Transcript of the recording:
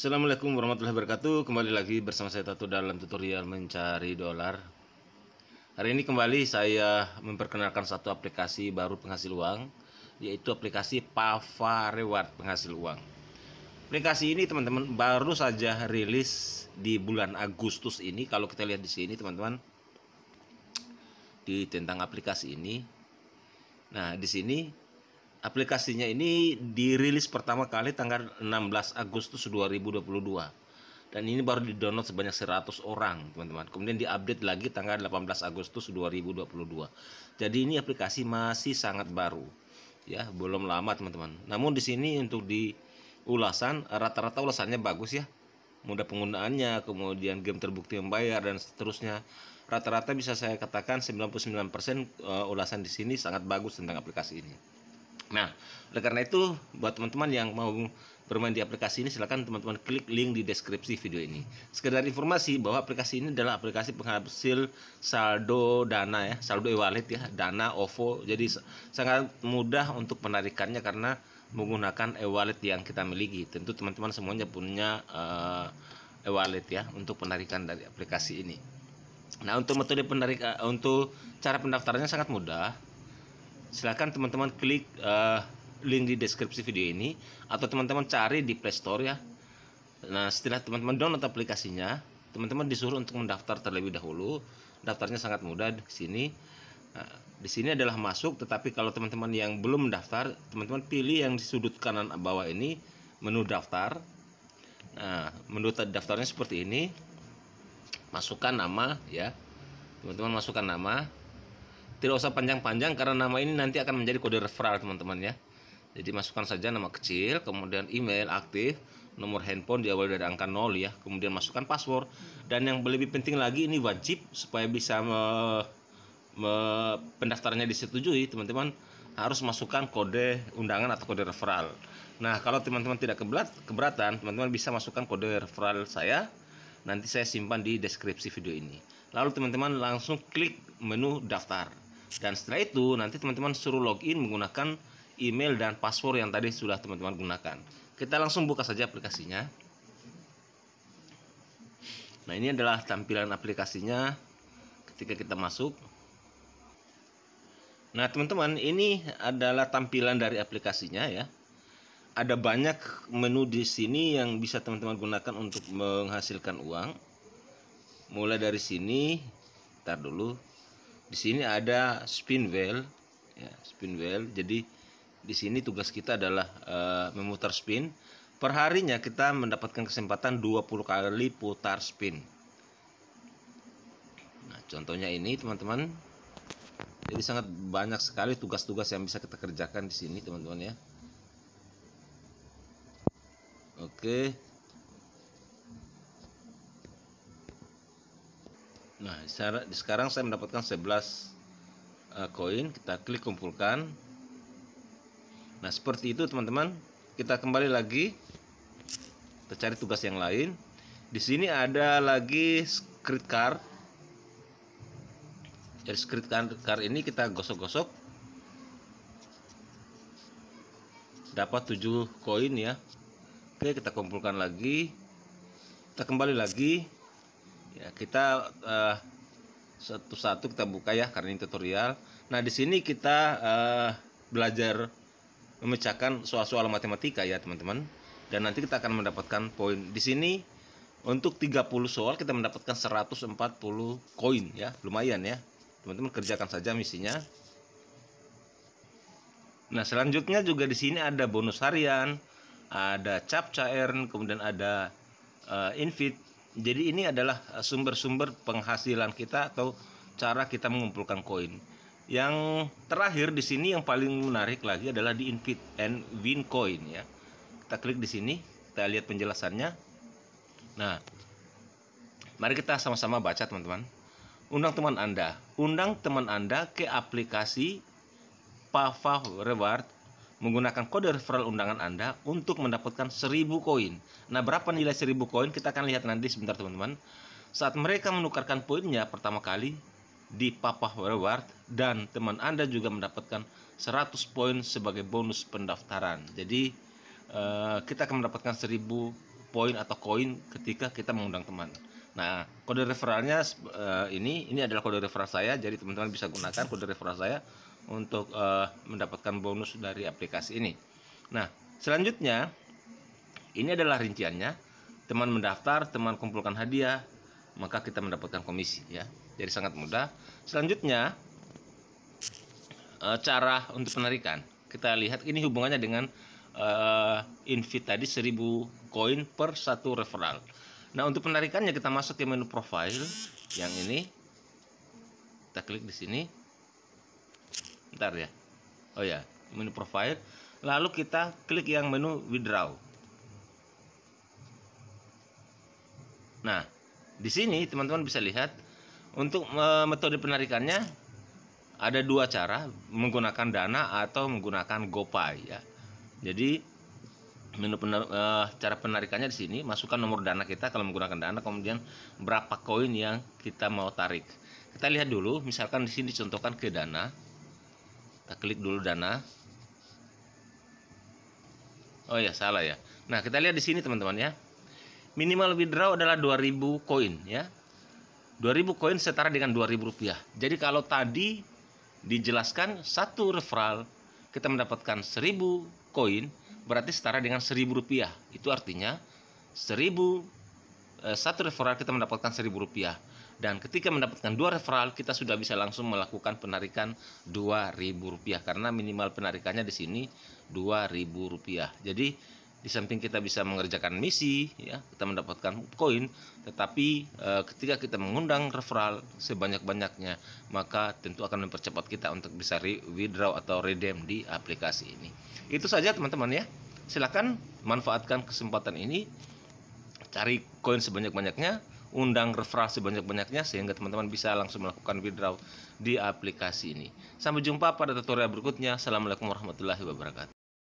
Assalamualaikum warahmatullahi wabarakatuh Kembali lagi bersama saya Tato dalam tutorial mencari dolar Hari ini kembali saya memperkenalkan satu aplikasi baru penghasil uang Yaitu aplikasi Pava Reward penghasil uang Aplikasi ini teman-teman baru saja rilis di bulan Agustus ini Kalau kita lihat di sini teman-teman Di tentang aplikasi ini Nah di sini aplikasinya ini dirilis pertama kali tanggal 16 Agustus 2022 dan ini baru didownload sebanyak 100 orang teman-teman kemudian diupdate lagi tanggal 18 Agustus 2022 jadi ini aplikasi masih sangat baru ya belum lama teman-teman namun di sini untuk di ulasan rata-rata ulasannya bagus ya mudah penggunaannya kemudian game terbukti membayar dan seterusnya rata-rata bisa saya katakan 99% eh, ulasan di sini sangat bagus tentang aplikasi ini Nah, oleh karena itu buat teman-teman yang mau bermain di aplikasi ini silahkan teman-teman klik link di deskripsi video ini. Sekedar informasi bahwa aplikasi ini adalah aplikasi penghasil saldo dana ya, saldo e-wallet ya, dana OVO. Jadi sangat mudah untuk penarikannya karena menggunakan e-wallet yang kita miliki. Tentu teman-teman semuanya punya uh, eh, e-wallet ya untuk penarikan dari aplikasi ini. Nah, untuk metode penarik uh, untuk cara pendaftarannya sangat mudah silahkan teman-teman klik uh, link di deskripsi video ini atau teman-teman cari di Playstore ya. Nah, setelah teman-teman download aplikasinya, teman-teman disuruh untuk mendaftar terlebih dahulu. Daftarnya sangat mudah di sini. Nah, di sini adalah masuk, tetapi kalau teman-teman yang belum mendaftar, teman-teman pilih yang di sudut kanan bawah ini menu daftar. Nah, menu daftarnya seperti ini. Masukkan nama ya. Teman-teman masukkan nama tidak usah panjang-panjang karena nama ini nanti akan menjadi kode referral teman-teman ya. Jadi masukkan saja nama kecil, kemudian email aktif, nomor handphone diawali dari angka 0 ya, kemudian masukkan password. Dan yang lebih penting lagi ini wajib supaya bisa me, me, pendaftarannya disetujui, teman-teman harus masukkan kode undangan atau kode referral. Nah, kalau teman-teman tidak keberatan, teman-teman bisa masukkan kode referral saya. Nanti saya simpan di deskripsi video ini. Lalu teman-teman langsung klik menu daftar dan setelah itu nanti teman-teman suruh login menggunakan email dan password yang tadi sudah teman-teman gunakan kita langsung buka saja aplikasinya nah ini adalah tampilan aplikasinya ketika kita masuk nah teman-teman ini adalah tampilan dari aplikasinya ya ada banyak menu di sini yang bisa teman-teman gunakan untuk menghasilkan uang. Mulai dari sini, ntar dulu di sini ada spin wheel ya spin wheel jadi di sini tugas kita adalah e, memutar spin perharinya kita mendapatkan kesempatan 20 kali putar spin nah contohnya ini teman-teman jadi sangat banyak sekali tugas-tugas yang bisa kita kerjakan di sini teman-teman ya oke Nah, sekarang saya mendapatkan 11 eh, koin, uh, kita klik kumpulkan. Nah, seperti itu teman-teman. Kita kembali lagi kita cari tugas yang lain. Di sini ada lagi script card. Dari script card ini kita gosok-gosok. Dapat 7 koin ya. Oke, kita kumpulkan lagi. Kita kembali lagi ya kita uh, satu-satu kita buka ya karena ini tutorial nah di sini kita uh, belajar memecahkan soal-soal matematika ya teman-teman dan nanti kita akan mendapatkan poin di sini untuk 30 soal kita mendapatkan 140 koin ya lumayan ya teman-teman kerjakan saja misinya nah selanjutnya juga di sini ada bonus harian ada cap capcairn kemudian ada uh, invite jadi ini adalah eh, sumber-sumber penghasilan kita atau cara kita mengumpulkan koin. Yang terakhir di sini yang paling menarik lagi adalah di invite and Win Coin ya. Kita klik di sini, kita lihat penjelasannya. Nah, mari kita sama-sama baca teman-teman. Undang teman Anda, undang teman Anda ke aplikasi Pava Reward menggunakan kode referral undangan Anda untuk mendapatkan 1000 koin. Nah, berapa nilai 1000 koin? Kita akan lihat nanti sebentar, teman-teman. Saat mereka menukarkan poinnya pertama kali di Papa Reward dan teman Anda juga mendapatkan 100 poin sebagai bonus pendaftaran. Jadi, eh, kita akan mendapatkan 1000 poin atau koin ketika kita mengundang teman. Nah, kode referralnya uh, ini ini adalah kode referral saya, jadi teman-teman bisa gunakan kode referral saya untuk uh, mendapatkan bonus dari aplikasi ini. Nah, selanjutnya ini adalah rinciannya. Teman mendaftar, teman kumpulkan hadiah, maka kita mendapatkan komisi ya. Jadi sangat mudah. Selanjutnya uh, cara untuk penarikan. Kita lihat ini hubungannya dengan uh, invite tadi 1000 koin per satu referral. Nah, untuk penarikannya kita masuk ke menu profile yang ini. Kita klik di sini. ntar ya. Oh ya, menu profile. Lalu kita klik yang menu withdraw. Nah, di sini teman-teman bisa lihat untuk eh, metode penarikannya ada dua cara, menggunakan Dana atau menggunakan GoPay ya. Jadi menu pener, uh, eh, cara penarikannya di sini masukkan nomor dana kita kalau menggunakan dana kemudian berapa koin yang kita mau tarik kita lihat dulu misalkan di sini contohkan ke dana kita klik dulu dana oh ya salah ya nah kita lihat di sini teman-teman ya minimal withdraw adalah 2000 koin ya 2000 koin setara dengan 2000 rupiah jadi kalau tadi dijelaskan satu referral kita mendapatkan 1000 koin berarti setara dengan seribu rupiah itu artinya seribu eh, satu referral kita mendapatkan seribu rupiah dan ketika mendapatkan dua referral kita sudah bisa langsung melakukan penarikan dua ribu rupiah karena minimal penarikannya di sini dua ribu rupiah jadi di samping kita bisa mengerjakan misi ya kita mendapatkan koin tetapi e, ketika kita mengundang referral sebanyak-banyaknya maka tentu akan mempercepat kita untuk bisa withdraw atau redeem di aplikasi ini itu saja teman-teman ya silakan manfaatkan kesempatan ini cari koin sebanyak-banyaknya undang referral sebanyak-banyaknya sehingga teman-teman bisa langsung melakukan withdraw di aplikasi ini sampai jumpa pada tutorial berikutnya assalamualaikum warahmatullahi wabarakatuh